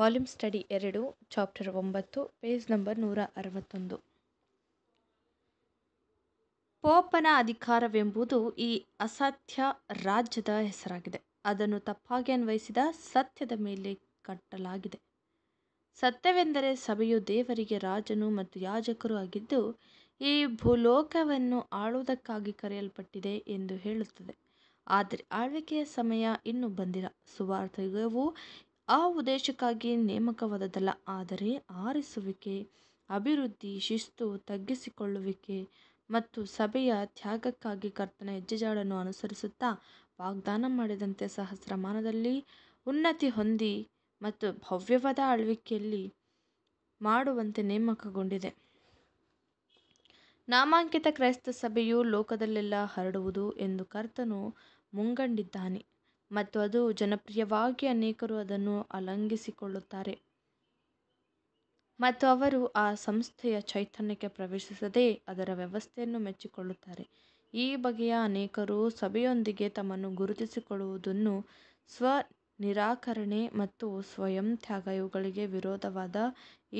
Volume study ಎರಡು chapter ಒಂಬತ್ತು page number ನೂರ ಅರವತ್ತೊಂದು ಪೋಪನ ಅಧಿಕಾರವೆಂಬುದು ಈ ಅಸತ್ಯ ರಾಜ್ಯದ ಹೆಸರಾಗಿದೆ ಅದನ್ನು ತಪ್ಪಾಗಿ ಅನ್ವಯಿಸಿದ ಸತ್ಯದ ಮೇಲೆ ಕಟ್ಟಲಾಗಿದೆ ಸತ್ಯವೆಂದರೆ ಸಭೆಯು ದೇವರಿಗೆ ರಾಜನು ಮತ್ತು ಯಾಜಕರು ಆಗಿದ್ದು ಈ ಭೂಲೋಕವನ್ನು ಆಳುವುದಕ್ಕಾಗಿ ಕರೆಯಲ್ಪಟ್ಟಿದೆ ಎಂದು ಹೇಳುತ್ತದೆ ಆದರೆ ಆಳ್ವಿಕೆಯ ಸಮಯ ಇನ್ನೂ ಬಂದಿಲ್ಲ ಸುವಾರ್ತೆಯು ಆ ಉದ್ದೇಶಕ್ಕಾಗಿ ನೇಮಕವಾದದ್ದಲ್ಲ ಆದರೆ ಆರಿಸುವಿಕೆ ಅಭಿವೃದ್ಧಿ ಶಿಸ್ತು ತಗ್ಗಿಸಿಕೊಳ್ಳುವಿಕೆ ಮತ್ತು ಸಭೆಯ ತ್ಯಾಗಕ್ಕಾಗಿ ಕರ್ತನ ಹೆಜ್ಜೆಜಾಡನ್ನು ಅನುಸರಿಸುತ್ತಾ ವಾಗ್ದಾನ ಮಾಡಿದಂತೆ ಸಹಸ್ರಮಾನದಲ್ಲಿ ಉನ್ನತಿ ಹೊಂದಿ ಮತ್ತು ಭವ್ಯವಾದ ಆಳ್ವಿಕೆಯಲ್ಲಿ ಮಾಡುವಂತೆ ನೇಮಕಗೊಂಡಿದೆ. ನಾಮಾಂಕಿತ ಕ್ರೈಸ್ತ ಸಭೆಯು ಲೋಕದಲ್ಲೆಲ್ಲ ಹರಡುವುದು ಎಂದು ಕರ್ತನು ಮುಂಗಂಡಿದ್ದಾನೆ. ಮತ್ತು ಅದು ಜನಪ್ರಿಯವಾಗಿ ಅನೇಕರು ಅದನ್ನು ಅಲಂಗಿಸಿಕೊಳ್ಳುತ್ತಾರೆ ಮತ್ತು ಅವರು ಆ ಸಂಸ್ಥೆಯ ಚೈತನ್ಯಕ್ಕೆ ಪ್ರವೇಶಿಸದೆ ಅದರ ವ್ಯವಸ್ಥೆಯನ್ನು ಮೆಚ್ಚಿಕೊಳ್ಳುತ್ತಾರೆ ಈ ಬಗೆಯ ಅನೇಕರು ಸಭೆಯೊಂದಿಗೆ ತಮ್ಮನ್ನು ಗುರುತಿಸಿಕೊಳ್ಳುವುದನ್ನು ಸ್ವ ನಿರಾಕರಣೆ ಮತ್ತು ಸ್ವಯಂ ತ್ಯಾಗ ಇವುಗಳಿಗೆ ವಿರೋಧವಾದ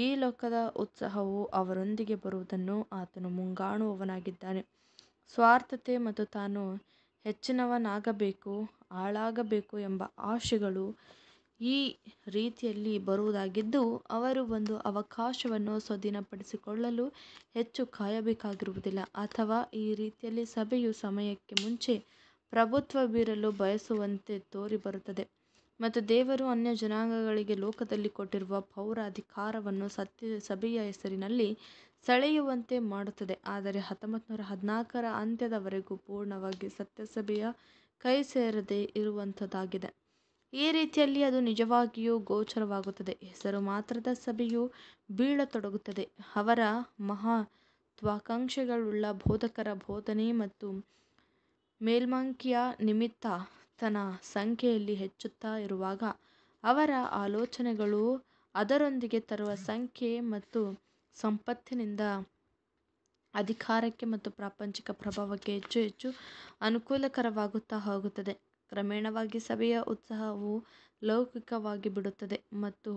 ಈ ಲೋಕದ ಉತ್ಸಾಹವು ಅವರೊಂದಿಗೆ ಬರುವುದನ್ನು ಆತನು ಮುಂಗಾಣುವವನಾಗಿದ್ದಾನೆ ಸ್ವಾರ್ಥತೆ ಮತ್ತು ತಾನು ಹೆಚ್ಚಿನವನಾಗಬೇಕು ಆಳಾಗಬೇಕು ಎಂಬ ಆಶೆಗಳು ಈ ರೀತಿಯಲ್ಲಿ ಬರುವುದಾಗಿದ್ದು ಅವರು ಒಂದು ಅವಕಾಶವನ್ನು ಸ್ವಾಧೀನಪಡಿಸಿಕೊಳ್ಳಲು ಹೆಚ್ಚು ಕಾಯಬೇಕಾಗಿರುವುದಿಲ್ಲ ಅಥವಾ ಈ ರೀತಿಯಲ್ಲಿ ಸಭೆಯು ಸಮಯಕ್ಕೆ ಮುಂಚೆ ಪ್ರಭುತ್ವ ಬೀರಲು ಬಯಸುವಂತೆ ತೋರಿಬರುತ್ತದೆ ಮತ್ತು ದೇವರು ಅನ್ಯ ಜನಾಂಗಗಳಿಗೆ ಲೋಕದಲ್ಲಿ ಕೊಟ್ಟಿರುವ ಅಧಿಕಾರವನ್ನು ಸತ್ಯ ಸಭೆಯ ಹೆಸರಿನಲ್ಲಿ ಸೆಳೆಯುವಂತೆ ಮಾಡುತ್ತದೆ ಆದರೆ ಹತ್ತೊಂಬತ್ತು ನೂರ ಹದಿನಾಲ್ಕರ ಅಂತ್ಯದವರೆಗೂ ಪೂರ್ಣವಾಗಿ ಸತ್ಯಸಭೆಯ ಕೈ ಸೇರದೇ ಇರುವಂಥದ್ದಾಗಿದೆ ಈ ರೀತಿಯಲ್ಲಿ ಅದು ನಿಜವಾಗಿಯೂ ಗೋಚರವಾಗುತ್ತದೆ ಹೆಸರು ಮಾತ್ರದ ಸಭೆಯು ಬೀಳತೊಡಗುತ್ತದೆ ಅವರ ಮಹತ್ವಾಕಾಂಕ್ಷೆಗಳುಳ್ಳ ಬೋಧಕರ ಬೋಧನೆ ಮತ್ತು ಮೇಲ್ಮಂಕಿಯ ನಿಮಿತ್ತ ತನ್ನ ಸಂಖ್ಯೆಯಲ್ಲಿ ಹೆಚ್ಚುತ್ತಾ ಇರುವಾಗ ಅವರ ಆಲೋಚನೆಗಳು ಅದರೊಂದಿಗೆ ತರುವ ಸಂಖ್ಯೆ ಮತ್ತು ಸಂಪತ್ತಿನಿಂದ ಅಧಿಕಾರಕ್ಕೆ ಮತ್ತು ಪ್ರಾಪಂಚಿಕ ಪ್ರಭಾವಕ್ಕೆ ಹೆಚ್ಚು ಹೆಚ್ಚು ಅನುಕೂಲಕರವಾಗುತ್ತಾ ಹೋಗುತ್ತದೆ ಕ್ರಮೇಣವಾಗಿ ಸಭೆಯ ಉತ್ಸಾಹವು ಲೌಕಿಕವಾಗಿ ಬಿಡುತ್ತದೆ ಮತ್ತು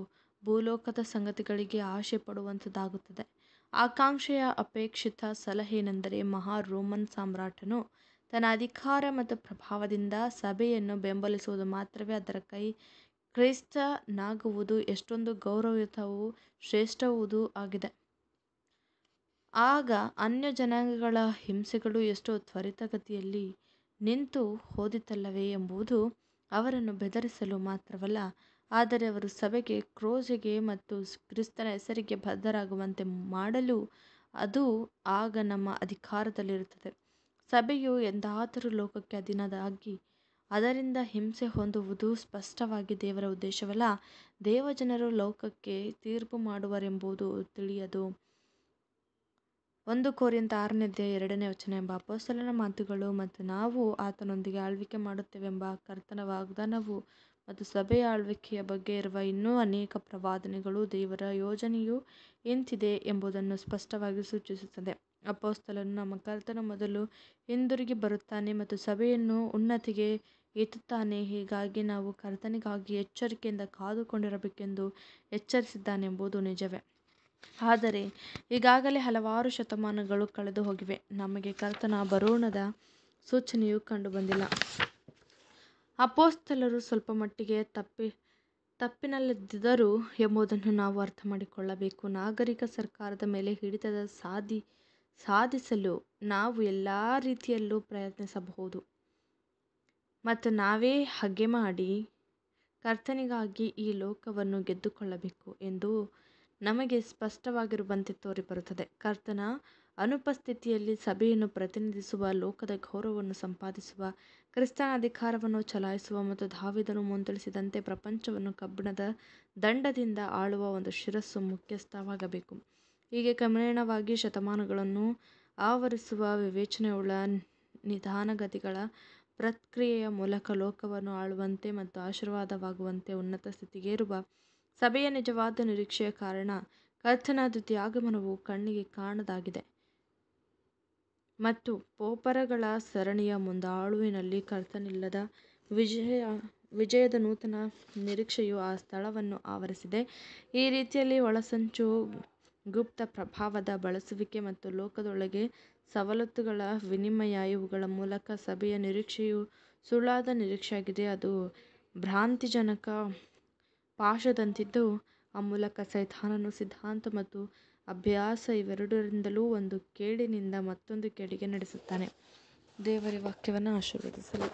ಭೂಲೋಕದ ಸಂಗತಿಗಳಿಗೆ ಆಶೆ ಪಡುವಂಥದ್ದಾಗುತ್ತದೆ ಆಕಾಂಕ್ಷೆಯ ಅಪೇಕ್ಷಿತ ಏನೆಂದರೆ ಮಹಾ ರೋಮನ್ ಸಾಮ್ರಾಟನು ತನ್ನ ಅಧಿಕಾರ ಮತ್ತು ಪ್ರಭಾವದಿಂದ ಸಭೆಯನ್ನು ಬೆಂಬಲಿಸುವುದು ಮಾತ್ರವೇ ಅದರ ಕೈ ಕ್ರೈಸ್ತನಾಗುವುದು ಎಷ್ಟೊಂದು ಗೌರವಯುತವೂ ಶ್ರೇಷ್ಠವೂ ಆಗಿದೆ ಆಗ ಅನ್ಯ ಜನಾಂಗಗಳ ಹಿಂಸೆಗಳು ಎಷ್ಟೋ ತ್ವರಿತಗತಿಯಲ್ಲಿ ನಿಂತು ಹೋದಿತಲ್ಲವೇ ಎಂಬುದು ಅವರನ್ನು ಬೆದರಿಸಲು ಮಾತ್ರವಲ್ಲ ಆದರೆ ಅವರು ಸಭೆಗೆ ಕ್ರೋಜೆಗೆ ಮತ್ತು ಕ್ರಿಸ್ತನ ಹೆಸರಿಗೆ ಬದ್ಧರಾಗುವಂತೆ ಮಾಡಲು ಅದು ಆಗ ನಮ್ಮ ಅಧಿಕಾರದಲ್ಲಿರುತ್ತದೆ ಸಭೆಯು ಎಂದಾದರೂ ಲೋಕಕ್ಕೆ ಅಧೀನದಾಗಿ ಅದರಿಂದ ಹಿಂಸೆ ಹೊಂದುವುದು ಸ್ಪಷ್ಟವಾಗಿ ದೇವರ ಉದ್ದೇಶವಲ್ಲ ದೇವಜನರು ಲೋಕಕ್ಕೆ ತೀರ್ಪು ಮಾಡುವರೆಂಬುದು ತಿಳಿಯದು ಒಂದು ಕೋರಿಂತ ಆರನೇ ಅಧ್ಯಾಯ ಎರಡನೇ ವಚನ ಎಂಬ ಅಪೋಸ್ತಲನ ಮಾತುಗಳು ಮತ್ತು ನಾವು ಆತನೊಂದಿಗೆ ಆಳ್ವಿಕೆ ಮಾಡುತ್ತೇವೆಂಬ ಕರ್ತನ ವಾಗ್ದಾನವು ಮತ್ತು ಸಭೆಯ ಆಳ್ವಿಕೆಯ ಬಗ್ಗೆ ಇರುವ ಇನ್ನೂ ಅನೇಕ ಪ್ರವಾದನೆಗಳು ದೇವರ ಯೋಜನೆಯು ಎಂತಿದೆ ಎಂಬುದನ್ನು ಸ್ಪಷ್ಟವಾಗಿ ಸೂಚಿಸುತ್ತದೆ ಅಪೋಸ್ತಲನು ನಮ್ಮ ಕರ್ತನ ಮೊದಲು ಹಿಂದಿರುಗಿ ಬರುತ್ತಾನೆ ಮತ್ತು ಸಭೆಯನ್ನು ಉನ್ನತಿಗೆ ಎತ್ತುತ್ತಾನೆ ಹೀಗಾಗಿ ನಾವು ಕರ್ತನಿಗಾಗಿ ಎಚ್ಚರಿಕೆಯಿಂದ ಕಾದುಕೊಂಡಿರಬೇಕೆಂದು ಎಚ್ಚರಿಸಿದ್ದಾನೆಂಬುದು ನಿಜವೇ ಆದರೆ ಈಗಾಗಲೇ ಹಲವಾರು ಶತಮಾನಗಳು ಕಳೆದು ಹೋಗಿವೆ ನಮಗೆ ಕರ್ತನ ಬರೋಣದ ಕಂಡು ಕಂಡುಬಂದಿಲ್ಲ ಅಪೋಸ್ತಲರು ಸ್ವಲ್ಪ ಮಟ್ಟಿಗೆ ತಪ್ಪಿ ತಪ್ಪಿನಲ್ಲಿದ್ದರು ಎಂಬುದನ್ನು ನಾವು ಅರ್ಥ ಮಾಡಿಕೊಳ್ಳಬೇಕು ನಾಗರಿಕ ಸರ್ಕಾರದ ಮೇಲೆ ಹಿಡಿತದ ಸಾಧಿ ಸಾಧಿಸಲು ನಾವು ಎಲ್ಲ ರೀತಿಯಲ್ಲೂ ಪ್ರಯತ್ನಿಸಬಹುದು ಮತ್ತು ನಾವೇ ಹಗೆ ಮಾಡಿ ಕರ್ತನಿಗಾಗಿ ಈ ಲೋಕವನ್ನು ಗೆದ್ದುಕೊಳ್ಳಬೇಕು ಎಂದು ನಮಗೆ ಸ್ಪಷ್ಟವಾಗಿರುವಂತೆ ತೋರಿಬರುತ್ತದೆ ಕರ್ತನ ಅನುಪಸ್ಥಿತಿಯಲ್ಲಿ ಸಭೆಯನ್ನು ಪ್ರತಿನಿಧಿಸುವ ಲೋಕದ ಗೌರವವನ್ನು ಸಂಪಾದಿಸುವ ಕ್ರಿಸ್ತನ ಅಧಿಕಾರವನ್ನು ಚಲಾಯಿಸುವ ಮತ್ತು ಧಾವಿದನು ಮುಂದಿಳಿಸಿದಂತೆ ಪ್ರಪಂಚವನ್ನು ಕಬ್ಬಿಣದ ದಂಡದಿಂದ ಆಳುವ ಒಂದು ಶಿರಸ್ಸು ಮುಖ್ಯಸ್ಥವಾಗಬೇಕು ಹೀಗೆ ಕ್ರಮೇಣವಾಗಿ ಶತಮಾನಗಳನ್ನು ಆವರಿಸುವ ವಿವೇಚನೆಯುಳ್ಳ ನಿಧಾನಗತಿಗಳ ಪ್ರಕ್ರಿಯೆಯ ಮೂಲಕ ಲೋಕವನ್ನು ಆಳುವಂತೆ ಮತ್ತು ಆಶೀರ್ವಾದವಾಗುವಂತೆ ಉನ್ನತ ಸ್ಥಿತಿಗೇರುವ ಸಭೆಯ ನಿಜವಾದ ನಿರೀಕ್ಷೆಯ ಕಾರಣ ಕರ್ತನಾದ ತ್ಯಾಗಮನವು ಕಣ್ಣಿಗೆ ಕಾಣದಾಗಿದೆ ಮತ್ತು ಪೋಪರಗಳ ಸರಣಿಯ ಮುಂದಾಳುವಿನಲ್ಲಿ ಕರ್ತನಿಲ್ಲದ ವಿಜಯ ವಿಜಯದ ನೂತನ ನಿರೀಕ್ಷೆಯು ಆ ಸ್ಥಳವನ್ನು ಆವರಿಸಿದೆ ಈ ರೀತಿಯಲ್ಲಿ ಒಳಸಂಚು ಗುಪ್ತ ಪ್ರಭಾವದ ಬಳಸುವಿಕೆ ಮತ್ತು ಲೋಕದೊಳಗೆ ಸವಲತ್ತುಗಳ ವಿನಿಮಯ ಇವುಗಳ ಮೂಲಕ ಸಭೆಯ ನಿರೀಕ್ಷೆಯು ಸುಳ್ಳಾದ ನಿರೀಕ್ಷೆಯಾಗಿದೆ ಅದು ಭ್ರಾಂತಿಜನಕ ಪಾಶದಂತಿದ್ದು ಆ ಮೂಲಕ ಸೈತಾನನು ಸಿದ್ಧಾಂತ ಮತ್ತು ಅಭ್ಯಾಸ ಇವೆರಡರಿಂದಲೂ ಒಂದು ಕೇಡಿನಿಂದ ಮತ್ತೊಂದು ಕೇಡಿಗೆ ನಡೆಸುತ್ತಾನೆ ದೇವರ ವಾಕ್ಯವನ್ನು ಆಶೀರ್ವದಿಸಲಿ